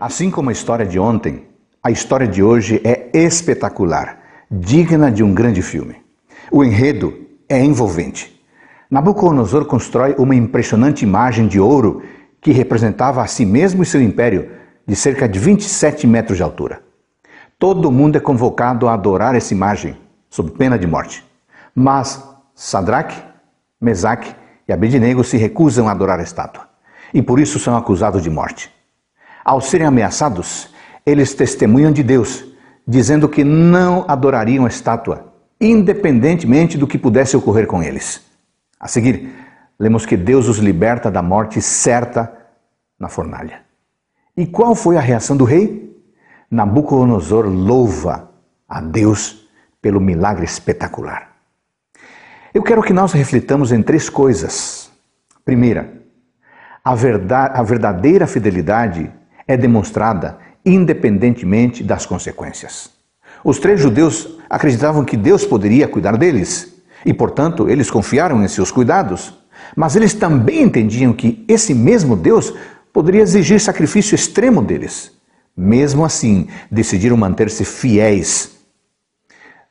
Assim como a história de ontem, a história de hoje é espetacular, digna de um grande filme. O enredo é envolvente. Nabucodonosor constrói uma impressionante imagem de ouro que representava a si mesmo e seu império, de cerca de 27 metros de altura. Todo mundo é convocado a adorar essa imagem, sob pena de morte. Mas Sadraque, Mesaque e Abednego se recusam a adorar a estátua, e por isso são acusados de morte. Ao serem ameaçados, eles testemunham de Deus, dizendo que não adorariam a estátua, independentemente do que pudesse ocorrer com eles. A seguir, lemos que Deus os liberta da morte certa na fornalha. E qual foi a reação do rei? Nabucodonosor louva a Deus pelo milagre espetacular. Eu quero que nós reflitamos em três coisas. Primeira, a, verdade, a verdadeira fidelidade é demonstrada independentemente das consequências. Os três judeus acreditavam que Deus poderia cuidar deles e, portanto, eles confiaram em seus cuidados. Mas eles também entendiam que esse mesmo Deus poderia exigir sacrifício extremo deles. Mesmo assim, decidiram manter-se fiéis.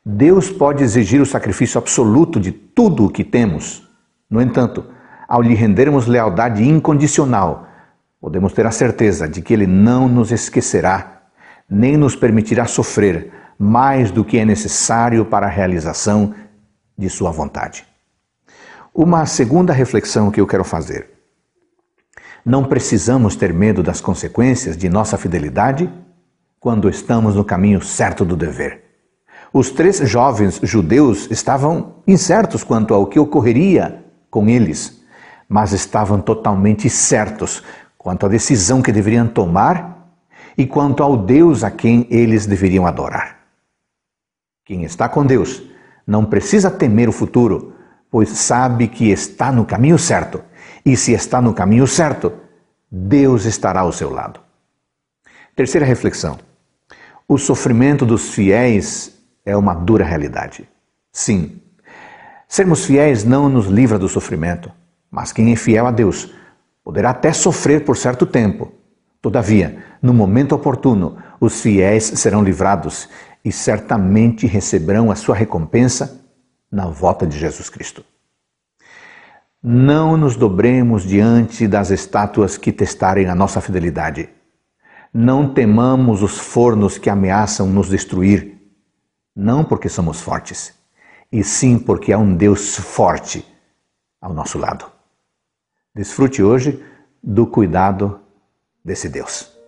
Deus pode exigir o sacrifício absoluto de tudo o que temos. No entanto, ao lhe rendermos lealdade incondicional, podemos ter a certeza de que Ele não nos esquecerá, nem nos permitirá sofrer mais do que é necessário para a realização de Sua vontade. Uma segunda reflexão que eu quero fazer. Não precisamos ter medo das consequências de nossa fidelidade quando estamos no caminho certo do dever. Os três jovens judeus estavam incertos quanto ao que ocorreria com eles, mas estavam totalmente certos quanto à decisão que deveriam tomar e quanto ao Deus a quem eles deveriam adorar. Quem está com Deus não precisa temer o futuro, pois sabe que está no caminho certo, e se está no caminho certo, Deus estará ao seu lado. Terceira reflexão: o sofrimento dos fiéis é uma dura realidade. Sim, sermos fiéis não nos livra do sofrimento, mas quem é fiel a Deus Poderá até sofrer por certo tempo. Todavia, no momento oportuno, os fiéis serão livrados e certamente receberão a sua recompensa na volta de Jesus Cristo. Não nos dobremos diante das estátuas que testarem a nossa fidelidade. Não temamos os fornos que ameaçam nos destruir, não porque somos fortes, e sim porque há um Deus forte ao nosso lado. Desfrute hoje do cuidado desse Deus.